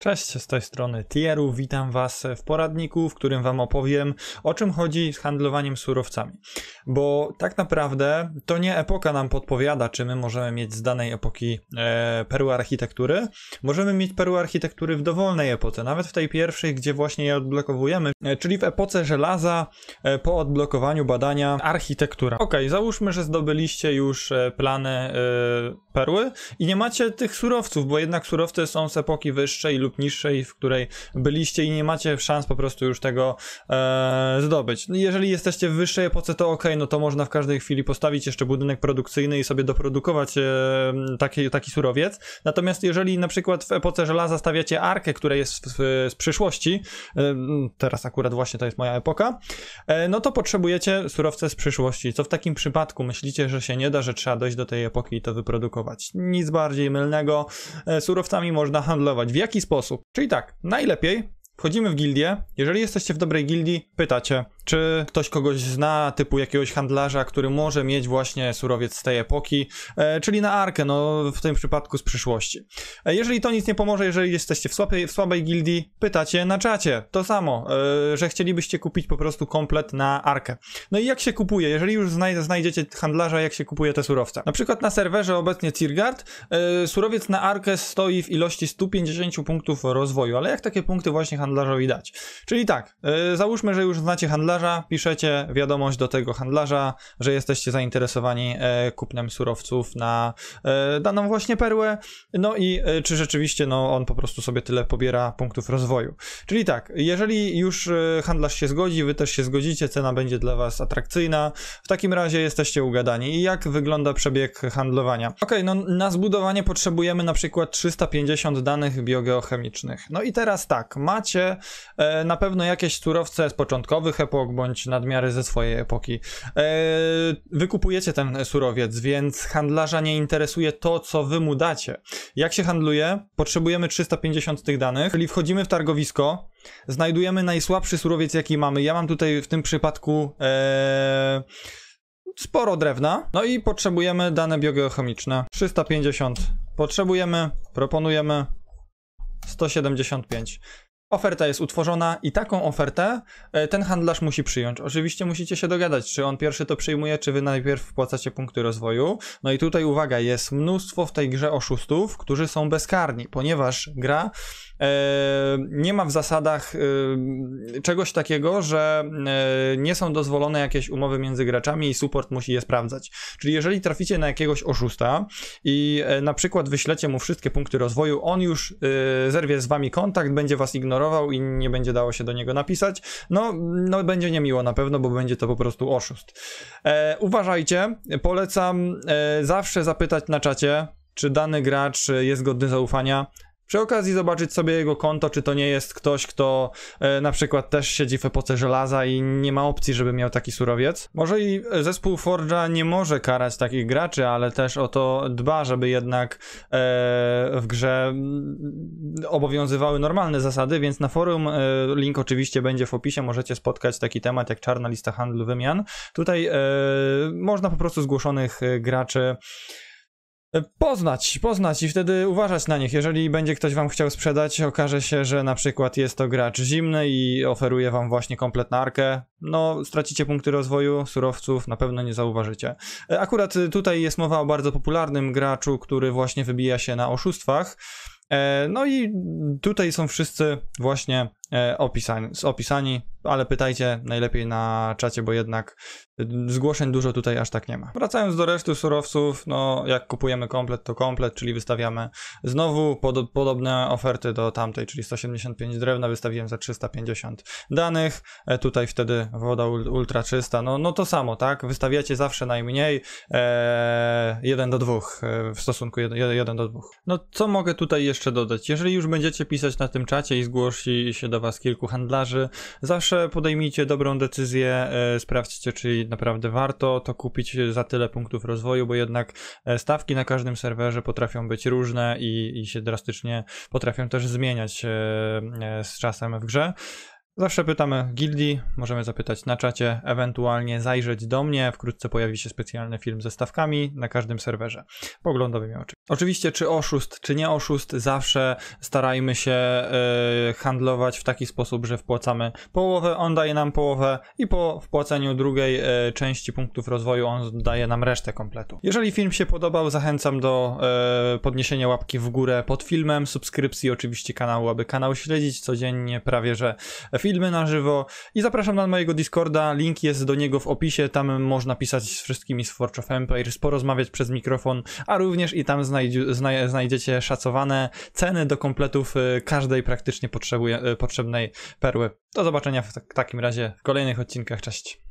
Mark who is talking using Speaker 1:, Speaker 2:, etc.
Speaker 1: Cześć, z tej strony Tieru, witam Was w poradniku, w którym Wam opowiem o czym chodzi z handlowaniem surowcami. Bo tak naprawdę to nie epoka nam podpowiada, czy my możemy mieć z danej epoki e, perły architektury. Możemy mieć perły architektury w dowolnej epoce, nawet w tej pierwszej, gdzie właśnie je odblokowujemy, e, czyli w epoce żelaza e, po odblokowaniu badania architektura. Ok, załóżmy, że zdobyliście już e, plany e, perły i nie macie tych surowców, bo jednak surowce są z epoki wyższej lub lub niższej, w której byliście i nie macie szans po prostu już tego e, zdobyć. No, jeżeli jesteście w wyższej epoce, to ok, no to można w każdej chwili postawić jeszcze budynek produkcyjny i sobie doprodukować e, taki, taki surowiec. Natomiast jeżeli na przykład w epoce żelaza stawiacie arkę, która jest w, w, z przyszłości, e, teraz akurat właśnie to jest moja epoka, e, no to potrzebujecie surowce z przyszłości. Co w takim przypadku myślicie, że się nie da, że trzeba dojść do tej epoki i to wyprodukować? Nic bardziej mylnego. E, surowcami można handlować. W jaki sposób? sposób. Czyli tak, najlepiej wchodzimy w gildię, jeżeli jesteście w dobrej gildii, pytacie, czy ktoś kogoś zna, typu jakiegoś handlarza, który może mieć właśnie surowiec z tej epoki, e, czyli na arkę, no w tym przypadku z przyszłości. E, jeżeli to nic nie pomoże, jeżeli jesteście w słabej, w słabej gildii, pytacie na czacie, to samo, e, że chcielibyście kupić po prostu komplet na arkę. No i jak się kupuje? Jeżeli już znajdziecie handlarza, jak się kupuje te surowce? Na przykład na serwerze obecnie Tirgard surowiec na arkę stoi w ilości 150 punktów rozwoju, ale jak takie punkty właśnie handlarzowi dać? Czyli tak, załóżmy, że już znacie handlarza, handlarza, piszecie wiadomość do tego handlarza, że jesteście zainteresowani e, kupnem surowców na e, daną właśnie perłę, no i e, czy rzeczywiście no, on po prostu sobie tyle pobiera punktów rozwoju. Czyli tak, jeżeli już handlarz się zgodzi, wy też się zgodzicie, cena będzie dla was atrakcyjna, w takim razie jesteście ugadani. I jak wygląda przebieg handlowania? Ok, no na zbudowanie potrzebujemy na przykład 350 danych biogeochemicznych. No i teraz tak, macie na pewno jakieś surowce z początkowych epok, epok, bądź nadmiary ze swojej epoki. E, wykupujecie ten surowiec, więc handlarza nie interesuje to, co wy mu dacie. Jak się handluje? Potrzebujemy 350 tych danych, czyli wchodzimy w targowisko, znajdujemy najsłabszy surowiec, jaki mamy. Ja mam tutaj w tym przypadku e, sporo drewna. No i potrzebujemy dane biogeochemiczne. 350 potrzebujemy, proponujemy 175. Oferta jest utworzona i taką ofertę e, ten handlarz musi przyjąć. Oczywiście musicie się dogadać, czy on pierwszy to przyjmuje, czy wy najpierw wpłacacie punkty rozwoju. No i tutaj uwaga, jest mnóstwo w tej grze oszustów, którzy są bezkarni, ponieważ gra E, nie ma w zasadach e, czegoś takiego, że e, nie są dozwolone jakieś umowy między graczami i support musi je sprawdzać. Czyli jeżeli traficie na jakiegoś oszusta i na przykład wyślecie mu wszystkie punkty rozwoju, on już zerwie z wami kontakt, będzie was ignorował i nie będzie dało się do niego napisać, no, no będzie niemiło na pewno, bo będzie to po prostu oszust. Uważajcie, polecam zawsze zapytać na czacie, czy dany gracz jest godny zaufania. Przy okazji zobaczyć sobie jego konto, czy to nie jest ktoś, kto e, na przykład też siedzi w epoce żelaza i nie ma opcji, żeby miał taki surowiec. Może i zespół Forge'a nie może karać takich graczy, ale też o to dba, żeby jednak e, w grze mm, obowiązywały normalne zasady, więc na forum e, link oczywiście będzie w opisie, możecie spotkać taki temat jak czarna lista handlu wymian. Tutaj e, można po prostu zgłoszonych e, graczy E, poznać, poznać i wtedy uważać na nich. Jeżeli będzie ktoś wam chciał sprzedać, okaże się, że na przykład jest to gracz zimny i oferuje wam właśnie kompletną arkę, no stracicie punkty rozwoju surowców, na pewno nie zauważycie. E, akurat e, tutaj jest mowa o bardzo popularnym graczu, który właśnie wybija się na oszustwach. No i tutaj są wszyscy właśnie E, opisani, opisani, ale pytajcie najlepiej na czacie, bo jednak y, zgłoszeń dużo tutaj aż tak nie ma. Wracając do reszty surowców, no jak kupujemy komplet, to komplet, czyli wystawiamy znowu pod, podobne oferty do tamtej, czyli 175 drewna, wystawiłem za 350 danych, e, tutaj wtedy woda ultra czysta, no, no to samo, tak? Wystawiacie zawsze najmniej e, 1 do 2 e, w stosunku 1, 1 do 2. No co mogę tutaj jeszcze dodać? Jeżeli już będziecie pisać na tym czacie i zgłosi się do do Was kilku handlarzy. Zawsze podejmijcie dobrą decyzję, e, sprawdźcie, czy naprawdę warto to kupić za tyle punktów rozwoju, bo jednak e, stawki na każdym serwerze potrafią być różne i, i się drastycznie potrafią też zmieniać e, z czasem w grze. Zawsze pytamy gildii, możemy zapytać na czacie, ewentualnie zajrzeć do mnie. Wkrótce pojawi się specjalny film ze stawkami na każdym serwerze. Poglądowymi oczywiście. Oczywiście, czy oszust, czy nie oszust, zawsze starajmy się yy, handlować w taki sposób, że wpłacamy połowę, on daje nam połowę i po wpłaceniu drugiej yy, części punktów rozwoju on daje nam resztę kompletu. Jeżeli film się podobał, zachęcam do yy, podniesienia łapki w górę pod filmem, subskrypcji oczywiście kanału, aby kanał śledzić codziennie prawie że film filmy na żywo i zapraszam na mojego Discorda, link jest do niego w opisie, tam można pisać z wszystkimi z Forge of Empires, porozmawiać przez mikrofon, a również i tam znajdzie, znajdziecie szacowane ceny do kompletów y, każdej praktycznie potrzebuje, y, potrzebnej perły. Do zobaczenia w tak, takim razie w kolejnych odcinkach, cześć.